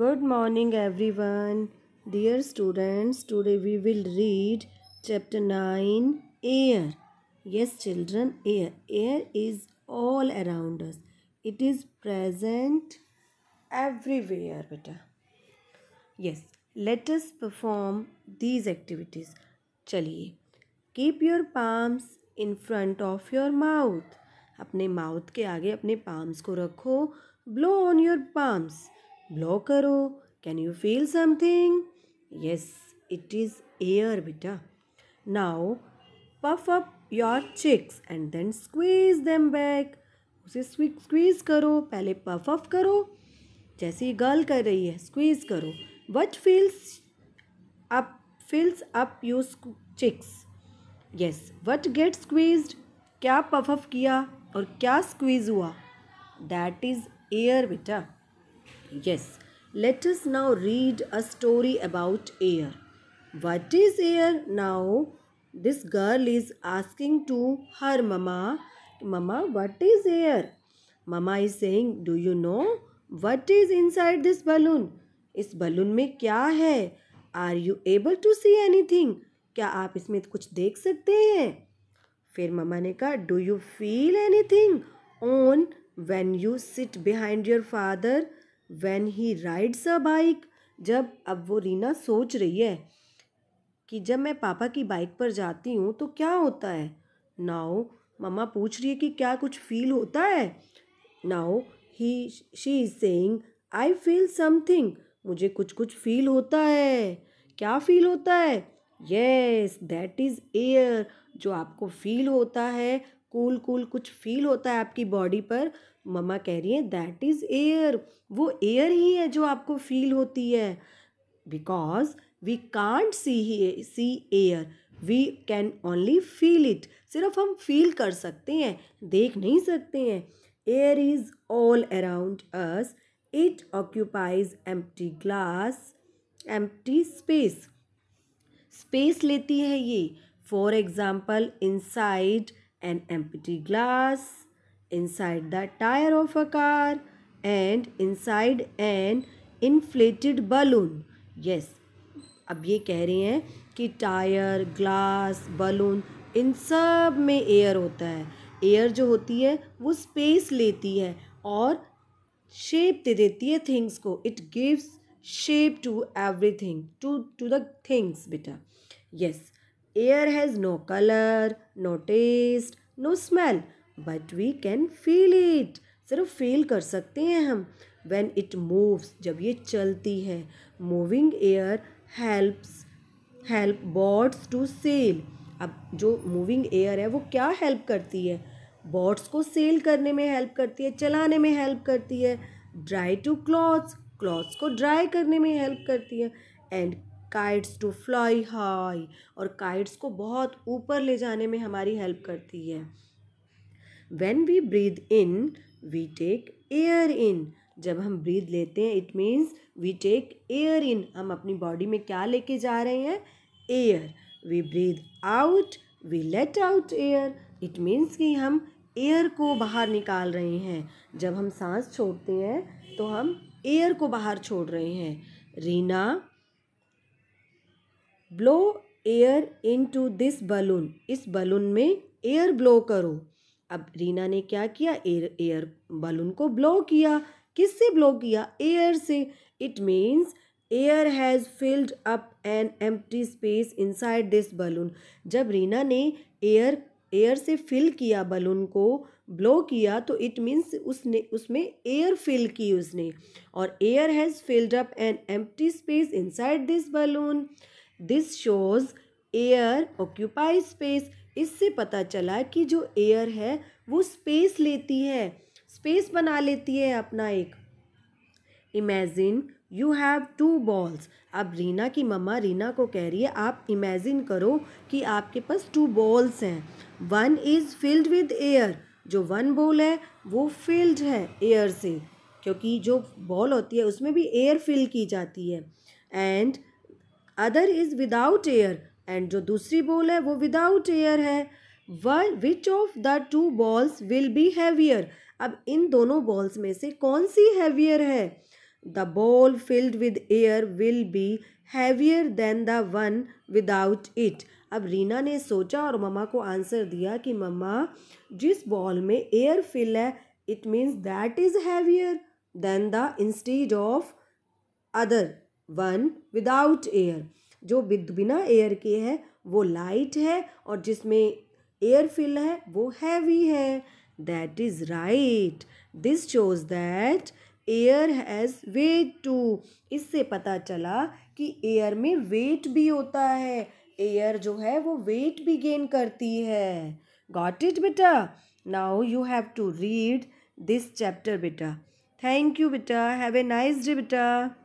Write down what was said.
Good morning everyone. Dear students, today we will read chapter 9 air. Yes children, air. Air is all around us. It is present everywhere beta. Yes, let us perform these activities. Chaliye. Keep your palms in front of your mouth. अपने mouth के आगे अपने palms को रखो Blow on your palms. Blow करो can you feel something yes it is air बेटा now puff up your cheeks and then squeeze them back उसे squeeze करो पहले पफ अप करो जैसे गर्ल कर रही है स्क्वीज करो what feels up feels up use cheeks yes what get squeeze क्या पफ अप किया और क्या स्क्वीज हुआ दैट इज़ एयर बेटा Yes, let us now read a story about air. What is air? Now, this girl is asking to her mama, Mama, what is air? Mama is saying, Do you know what is inside this balloon? इस balloon में क्या है are you able to see anything thing क्या आप इसमें कुछ देख सकते हैं फिर ममा ने कहा do you feel anything on when you sit behind your father when he rides a bike जब अब वो रीना सोच रही है कि जब मैं पापा की बाइक पर जाती हूँ तो क्या होता है नाओ मम्मा पूछ रही है कि क्या कुछ फील होता है now he she is saying I feel something मुझे कुछ कुछ फील होता है क्या फील होता है येस दैट इज़ एयर जो आपको फील होता है कूल cool, कूल cool, कुछ फील होता है आपकी बॉडी पर मम्मा कह रही हैं दैट इज़ एयर वो एयर ही है जो आपको फील होती है because we can't see see air we can only feel it सिर्फ हम फील कर सकते हैं देख नहीं सकते हैं air is all around us it occupies empty glass empty space space लेती है ये for example inside an empty glass inside the tire of a car and inside an inflated balloon. Yes, अब ये कह रहे हैं कि टायर ग्लास बलून इन सब में एयर होता है एयर जो होती है वो स्पेस लेती है और शेप दे देती है थिंग्स को it gives shape to everything to to the things बेटा yes air has no colour no taste no smell but we can feel it सिर्फ फील कर सकते हैं हम वैन इट मूव्स जब ये चलती है moving air helps help boats to sail अब जो मूविंग एयर है वो क्या हेल्प करती है बॉड्स को सेल करने में हेल्प करती है चलाने में हेल्प करती है ड्राई टू क्लॉथ्स क्लॉथ्स को ड्राई करने में हेल्प करती है and kites to fly high और काइट्स को बहुत ऊपर ले जाने में हमारी हेल्प करती है when we breathe in we take air in जब हम ब्रीद लेते हैं it means we take air in हम अपनी बॉडी में क्या लेके जा रहे हैं air we breathe out we let out air it means कि हम एयर को बाहर निकाल रहे हैं जब हम सांस छोड़ते हैं तो हम एयर को बाहर छोड़ रहे हैं Reena blow air into this balloon इस बलून में एयर ब्लो करो अब रीना ने क्या किया एयर एयर बलून को ब्लो किया किससे ब्लो किया एयर से it means air has filled up an empty space inside this balloon जब रीना ने एयर एयर से फिल किया बलून को ब्लो किया तो इट मीन्स उसने उसमें एयर फिल की उसने और air has filled up an empty space inside this balloon this shows air occupy space इससे पता चला कि जो एयर है वो स्पेस लेती है स्पेस बना लेती है अपना एक imagine you have two balls अब रीना की मम्मा रीना को कह रही है आप इमेजिन करो कि आपके पास टू बॉल्स हैं one is filled with air जो वन बॉल है वो फिल्ड है एयर से क्योंकि जो बॉल होती है उसमें भी एयर फिल की जाती है and other is without air एंड जो दूसरी बॉल है वो विदाउट एयर है वह which of the two balls will be heavier अब इन दोनों बॉल्स में से कौन सी हैवियर है the ball filled with air will be heavier then the one without it अब रीना ने सोचा और मम्मा को आंसर दिया कि मम्मा जिस बॉल में एयर फिल है it means that is heavier then the instead of other one without air जो बिना एयर के है वो लाइट है और जिसमें एयर फिल है वो हैवी है that is right this shows that air has weight too इससे पता चला कि एयर में वेट भी होता है एयर जो है वो वेट भी गेन करती है गॉट इट बेटा now you have to read this chapter बेटा थैंक यू बेटा हैव ए नाइस डे बेटा